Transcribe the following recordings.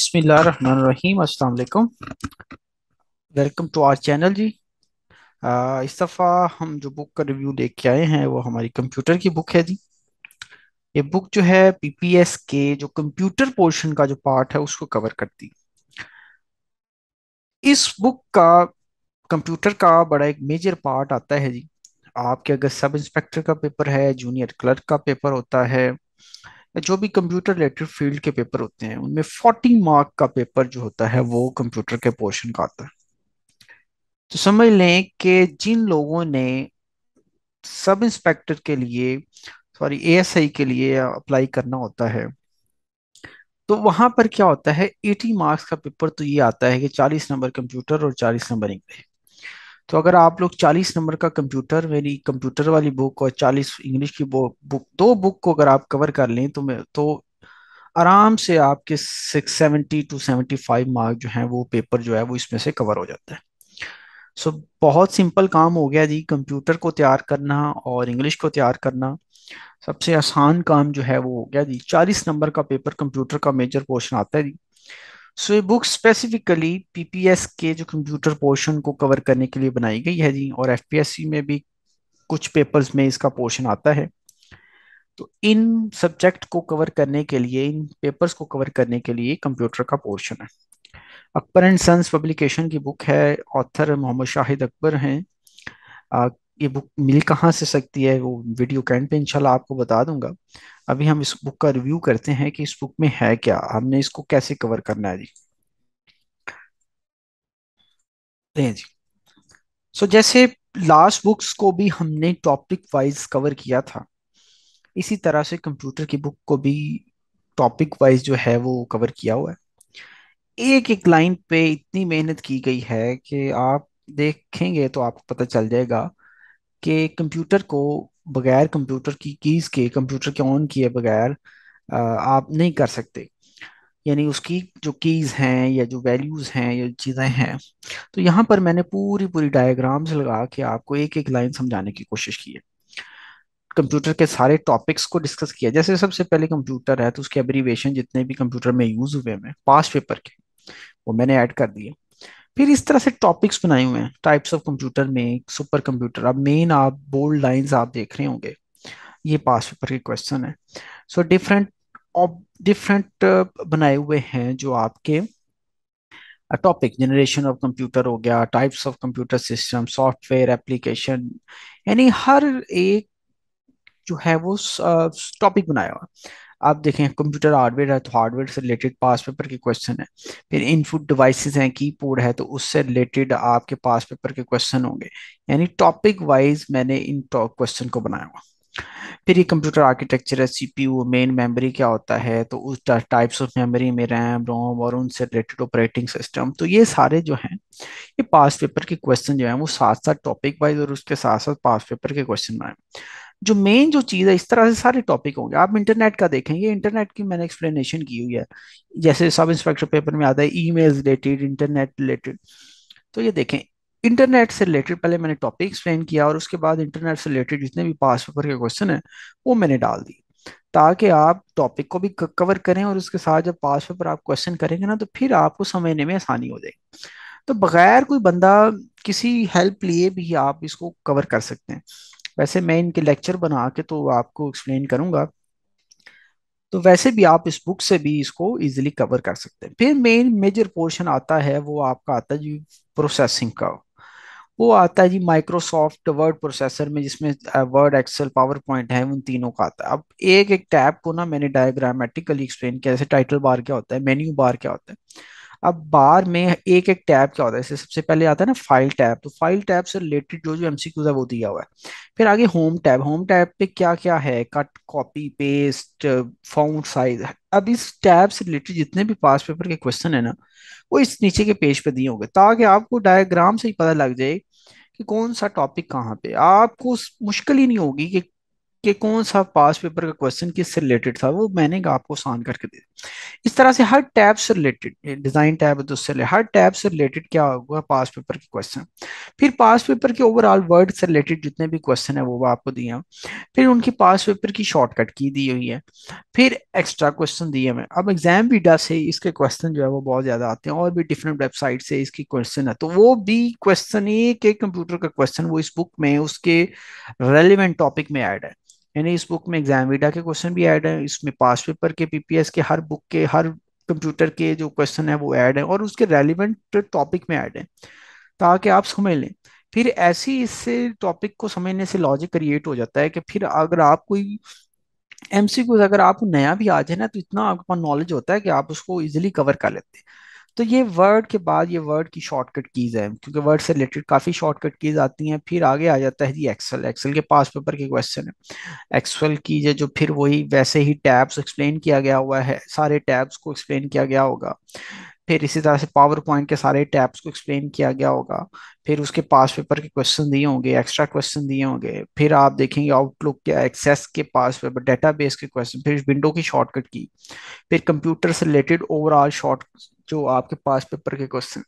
अस्सलाम वालेकुम welcome to our channel जी आ, इस दफ़ा हम जो बुक का रिव्यू लेके आए हैं वो हमारी कंप्यूटर की बुक है जी ये बुक जो है पीपीएस के जो कंप्यूटर पोर्शन का जो पार्ट है उसको कवर करती इस बुक का कंप्यूटर का बड़ा एक मेजर पार्ट आता है जी आपके अगर सब इंस्पेक्टर का पेपर है जूनियर क्लर्क का पेपर होता है जो भी कंप्यूटर रिलेटेड फील्ड के पेपर होते हैं उनमें फोर्टी मार्क का पेपर जो होता है वो कंप्यूटर के पोर्शन का आता है तो समझ लें कि जिन लोगों ने सब इंस्पेक्टर के लिए सॉरी एएसआई के लिए अप्लाई करना होता है तो वहां पर क्या होता है 80 मार्क्स का पेपर तो ये आता है कि 40 नंबर कंप्यूटर और 40 नंबर इंग्लिश तो अगर आप लोग 40 नंबर का कंप्यूटर मेरी कंप्यूटर वाली बुक और 40 इंग्लिश की बुक दो बुक को अगर आप कवर कर लें तो मैं तो आराम से आपके 670 टू 75 मार्क जो हैं वो पेपर जो है वो इसमें से कवर हो जाता है सो so, बहुत सिंपल काम हो गया जी कंप्यूटर को तैयार करना और इंग्लिश को तैयार करना सबसे आसान काम जो है वो हो गया जी चालीस नंबर का पेपर कंप्यूटर का मेजर पोर्शन आता है जी सो ये बुक स्पेसिफिकली पीपीएस के जो कंप्यूटर पोर्शन को कवर करने के लिए बनाई गई है जी और एफपीएससी में भी कुछ पेपर्स में इसका पोर्शन आता है तो इन सब्जेक्ट को कवर करने के लिए इन पेपर्स को कवर करने के लिए कंप्यूटर का पोर्शन है अकबर एंड सन्स पब्लिकेशन की बुक है ऑथर मोहम्मद शाहिद अकबर हैं ये बुक मिल कहाँ से सकती है वो वीडियो कैंड पे इंशाल्लाह आपको बता दूंगा अभी हम इस बुक का रिव्यू करते हैं कि इस बुक में है क्या हमने इसको कैसे कवर करना है जी जी सो so, जैसे लास्ट बुक्स को भी हमने टॉपिक वाइज कवर किया था इसी तरह से कंप्यूटर की बुक को भी टॉपिक वाइज जो है वो कवर किया हुआ है एक एक लाइन पे इतनी मेहनत की गई है कि आप देखेंगे तो आपको पता चल जाएगा कि कंप्यूटर को बगैर कंप्यूटर की कीज़ के कंप्यूटर के ऑन किए बगैर आप नहीं कर सकते यानी उसकी जो कीज़ हैं या जो वैल्यूज़ हैं या चीज़ें हैं तो यहाँ पर मैंने पूरी पूरी डायग्राम्स लगा के आपको एक एक लाइन समझाने की कोशिश की है कंप्यूटर के सारे टॉपिक्स को डिस्कस किया जैसे सबसे पहले कंप्यूटर है तो उसके एब्रीवेशन जितने भी कंप्यूटर में यूज़ हुए हैं पास्ट पेपर के वो मैंने ऐड कर दिए फिर इस तरह से टॉपिक्स बनाए हुए हैं टाइप्स ऑफ कंप्यूटर में सुपर कंप्यूटर अब मेन आप बोल्ड लाइंस आप देख रहे होंगे ये पास पेपर के क्वेश्चन है सो डिफरेंट डिफरेंट बनाए हुए हैं जो आपके टॉपिक जनरेशन ऑफ कंप्यूटर हो गया types of computer system software application यानी हर एक जो है वो टॉपिक uh, बनाया हुआ आप देखें कंप्यूटर हार्डवेयर है तो हार्डवेयर से रिलेटेड पास पेपर के क्वेश्चन है फिर इनपुट डिवाइसेस हैं कीबोर्ड है तो उससे रिलेटेड आपके पास पेपर के क्वेश्चन होंगे यानी टॉपिक वाइज मैंने इन क्वेश्चन को बनाया हुआ फिर ये कंप्यूटर आर्किटेक्चर है सीपीयू मेन मेमोरी क्या होता है तो उस टाइप्स ऑफ मेमोरी में रैम रोम और उनसे रिलेटेड ऑपरेटिंग सिस्टम तो ये सारे जो हैं ये पास पेपर के क्वेश्चन जो है वो साथ साथ टॉपिक वाइज और उसके साथ साथ पास पेपर के क्वेश्चन बनाए जो मेन जो चीज़ है इस तरह से सारे टॉपिक होंगे आप इंटरनेट का देखेंगे इंटरनेट की मैंने एक्सप्लेनेशन की हुई है जैसे सब इंस्पेक्टर पेपर में आता है ईमेल रिलेटेड इंटरनेट रिलेटेड तो ये देखें इंटरनेट से रिलेटेड पहले मैंने टॉपिक एक्सप्लेन किया और उसके बाद इंटरनेट से रिलेटेड जितने भी पास पेपर के क्वेश्चन है वो मैंने डाल दी ताकि आप टॉपिक को भी कवर करें और उसके साथ जब पास पेपर आप क्वेश्चन करेंगे ना तो फिर आपको समझने में आसानी हो जाएगी तो बगैर कोई बंदा किसी हेल्प लिए भी आप इसको कवर कर सकते हैं वैसे मैं इनके लेक्चर बना के तो आपको एक्सप्लेन करूंगा तो वैसे भी आप इस बुक से भी इसको इजीली कवर कर सकते हैं फिर मेन मेजर पोर्शन आता है वो आपका आता है जी प्रोसेसिंग का वो आता है जी माइक्रोसॉफ्ट वर्ड प्रोसेसर में जिसमें वर्ड एक्सेल पावर पॉइंट है उन तीनों का आता है अब एक एक टैब को ना मैंने डायग्रामेटिकली एक्सप्लेन किया जैसे टाइटल बार क्या होता है मेन्यू बार क्या होता है अब बार में एक एक टैब क्या होता है सबसे पहले आता है ना फाइल टैब तो फाइल टैब से रिलेटेड जो जो एमसीक्यूज है वो दिया हुआ है फिर आगे होम टैब होम टैब पे क्या क्या है cut copy paste font size अब इस टैब से रिलेटेड जितने भी पास पेपर के क्वेश्चन है ना वो इस नीचे के पेज पे दिए होंगे ताकि आपको डायग्राम से ही पता लग जाए कि कौन सा टॉपिक कहाँ पे आपको मुश्किल ही नहीं होगी कि कि कौन सा पास पेपर का क्वेश्चन किससे रिलेटेड था वो मैंने आपको आसान करके दे इस तरह से हर टैब से रिलेटेड डिजाइन टैब है तो उससे हर टैब से रिलेटेड क्या होगा पास पेपर के क्वेश्चन फिर पास पेपर के ओवरऑल वर्ड से रिलेटेड जितने भी क्वेश्चन है वो आपको दिए हैं फिर उनकी पास पेपर की शॉर्टकट की दी हुई है फिर एक्स्ट्रा क्वेश्चन दिए हमें अब एग्जाम बीडा से इसके क्वेश्चन जो है वो बहुत ज्यादा आते हैं और भी डिफरेंट वेबसाइट से इसकी क्वेश्चन है तो वो भी क्वेश्चन एक कंप्यूटर का क्वेश्चन वो इस बुक में उसके रेलिवेंट टॉपिक में एड है यानी इस बुक में एग्जाम वीडा के क्वेश्चन भी ऐड हैं इसमें पास पेपर के पीपीएस के हर बुक के हर कंप्यूटर के जो क्वेश्चन है वो ऐड है और उसके रेलिवेंट टॉपिक में ऐड है ताकि आप समझ लें फिर ऐसी इससे टॉपिक को समझने से लॉजिक क्रिएट हो जाता है कि फिर अगर आप कोई एमसीक्यूज अगर आपको नया भी आ जाए ना तो इतना आपके पास नॉलेज होता है कि आप उसको इजिली कवर कर लेते हैं तो ये वर्ड के बाद ये वर्ड की शॉर्टकट कीज है क्योंकि वर्ड से रिलेटेड काफ़ी शॉर्टकट कीज आती हैं फिर आगे आ जाता है जी एक्सेल एक्सेल के पास पेपर के क्वेश्चन है एक्सेल की जो फिर वही वैसे ही टैब्स एक्सप्लेन किया गया हुआ है सारे टैब्स को एक्सप्लेन किया गया होगा फिर इसी तरह से पावर पॉइंट के सारे टैब्स को एक्सप्लेन किया गया होगा फिर उसके पास पेपर के क्वेश्चन दिए होंगे एक्स्ट्रा क्वेश्चन दिए होंगे फिर आप देखेंगे आउटलुक के एक्सेस के पास पेपर बेस के क्वेश्चन फिर विंडो की शॉर्टकट की फिर कंप्यूटर से रिलेटेड ओवरऑल शॉर्ट जो आपके पास पेपर के क्वेश्चन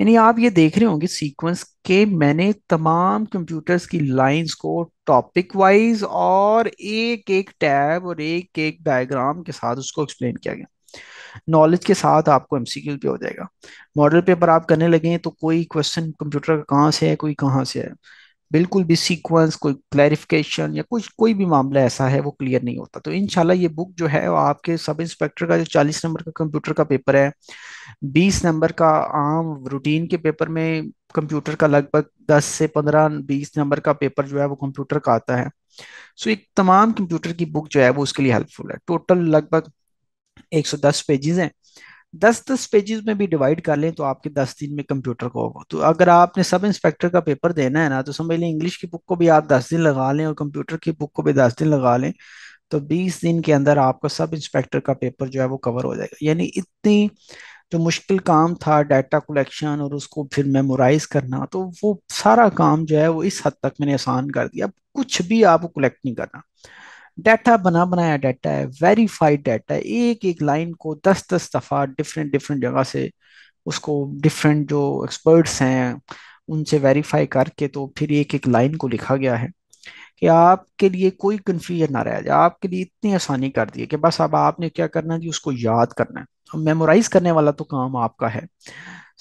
यानी आप ये देख रहे होंगे सीक्वेंस के मैंने तमाम कंप्यूटर्स की लाइंस को टॉपिक वाइज और एक एक टैब और एक एक डायग्राम के साथ उसको एक्सप्लेन किया गया नॉलेज के साथ आपको एमसीक्यू भी हो जाएगा मॉडल पेपर आप करने लगे तो कोई क्वेश्चन कंप्यूटर का कहाँ से है कोई कहाँ से है बिल्कुल भी सीक्वेंस कोई क्लैरिफिकेशन या कुछ कोई भी मामला ऐसा है वो क्लियर नहीं होता तो इनशाला ये बुक जो है वो आपके सब इंस्पेक्टर का जो चालीस नंबर का कंप्यूटर का पेपर है बीस नंबर का आम रूटीन के पेपर में कंप्यूटर का लगभग दस से पंद्रह बीस नंबर का पेपर जो है वो कंप्यूटर का आता है सो एक तमाम कंप्यूटर की बुक जो है वो उसके लिए हेल्पफुल है टोटल लगभग 110 पेजेस हैं दस दस पेजेस में भी डिवाइड कर लें तो आपके दस दिन में कंप्यूटर को होगा तो अगर आपने सब इंस्पेक्टर का पेपर देना है ना तो समझ लें इंग्लिश की बुक को भी आप दस दिन लगा लें और कंप्यूटर की बुक को भी दस दिन लगा लें तो बीस दिन के अंदर आपका सब इंस्पेक्टर का पेपर जो है वो कवर हो जाएगा यानी इतनी जो मुश्किल काम था डाटा कलेक्शन और उसको फिर मेमोराइज करना तो वो सारा काम जो है वो इस हद तक मैंने आसान कर दिया कुछ भी आपको कलेक्ट नहीं करना डाटा बना बनाया डाटा है वेरीफाइड डाटा है एक एक लाइन को दस दस दफ़ा डिफरेंट डिफरेंट जगह से उसको डिफरेंट जो एक्सपर्ट्स हैं उनसे वेरीफाई करके तो फिर एक एक लाइन को लिखा गया है कि आपके लिए कोई कन्फ्यूजन ना रह जाए आपके लिए इतनी आसानी कर दी है कि बस अब आपने क्या करना है जी उसको याद करना है मेमोराइज करने वाला तो काम आपका है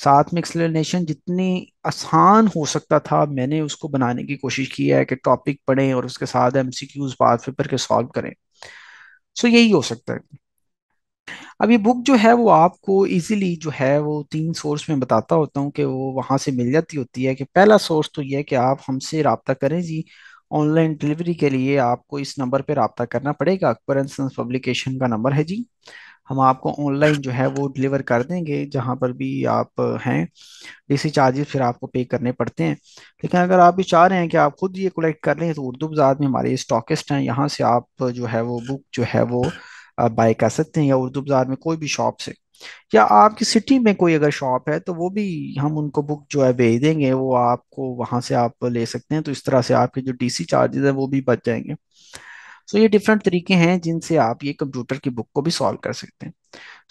साथ में एक्सप्लेनेशन जितनी आसान हो सकता था मैंने उसको बनाने की कोशिश की है कि टॉपिक पढ़ें और उसके साथ एम सी क्यूज बात पेपर के सॉल्व करें सो यही हो सकता है अब ये बुक जो है वो आपको इजीली जो है वो तीन सोर्स में बताता होता हूँ कि वो वहाँ से मिल जाती होती है कि पहला सोर्स तो ये है कि आप हमसे रबता करें जी ऑनलाइन डिलीवरी के लिए आपको इस नंबर पर रबता करना पड़ेगा अकबर पब्लिकेशन का नंबर है जी हम आपको ऑनलाइन जो है वो डिलीवर कर देंगे जहाँ पर भी आप हैं डीसी चार्जेस फिर आपको पे करने पड़ते हैं लेकिन अगर आप भी चाह रहे हैं कि आप खुद ये कलेक्ट कर लें तो उर्दू बाज़ार में हमारे स्टॉकिस्ट हैं यहाँ से आप जो है वो बुक जो है वो बाई कर सकते हैं या उर्दू बाज़ार में कोई भी शॉप से या आपकी सिटी में कोई अगर शॉप है तो वो भी हम उनको बुक जो है भेज देंगे वो आपको वहाँ से आप ले सकते हैं तो इस तरह से आपके जो डीसी चार्जेस हैं वो भी बच जाएंगे सो so, ये डिफरेंट तरीके हैं जिनसे आप ये कंप्यूटर की बुक को भी सॉल्व कर सकते हैं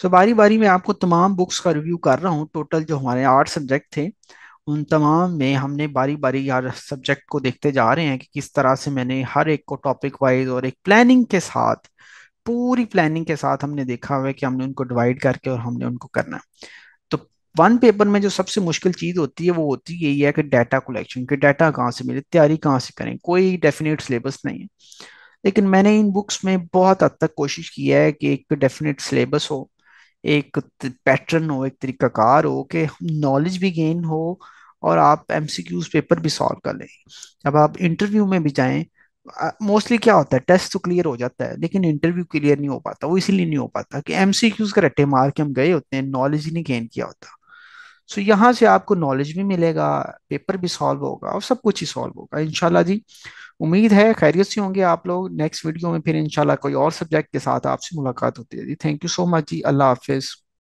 सो so, बारी बारी में आपको तमाम बुक्स का रिव्यू कर रहा हूँ टोटल जो हमारे आठ सब्जेक्ट थे उन तमाम में हमने बारी बारी यार सब्जेक्ट को देखते जा रहे हैं कि किस तरह से मैंने हर एक को टॉपिक वाइज और एक प्लानिंग के साथ पूरी प्लानिंग के साथ हमने देखा हुआ है कि हमने उनको डिवाइड करके और हमने उनको करना है तो वन पेपर में जो सबसे मुश्किल चीज़ होती है वो होती यही है कि डाटा कलेक्शन के डाटा कहाँ से मिले तैयारी कहाँ से करें कोई डेफिनेट सिलेबस नहीं है लेकिन मैंने इन बुक्स में बहुत हद तक कोशिश की है कि एक डेफिनेट सिलेबस हो एक पैटर्न हो एक तरीकाकार हो कि नॉलेज भी गेन हो और आप एम पेपर भी सॉल्व कर लें अब आप इंटरव्यू में भी जाएं मोस्टली क्या होता है टेस्ट तो क्लियर हो जाता है लेकिन इंटरव्यू क्लियर नहीं हो पाता वो इसीलिए नहीं हो पाता कि एम सी क्यूज का रट्टे मार के हम गए होते हैं नॉलेज ही नहीं गेन किया होता सो so, यहाँ से आपको नॉलेज भी मिलेगा पेपर भी सॉल्व होगा और सब कुछ ही सॉल्व होगा इनशाला जी उम्मीद है खैरियत से होंगे आप लोग नेक्स्ट वीडियो में फिर इंशाल्लाह कोई और सब्जेक्ट के साथ आपसे मुलाकात होती है थैंक यू सो मच जी अल्लाह हाफिज़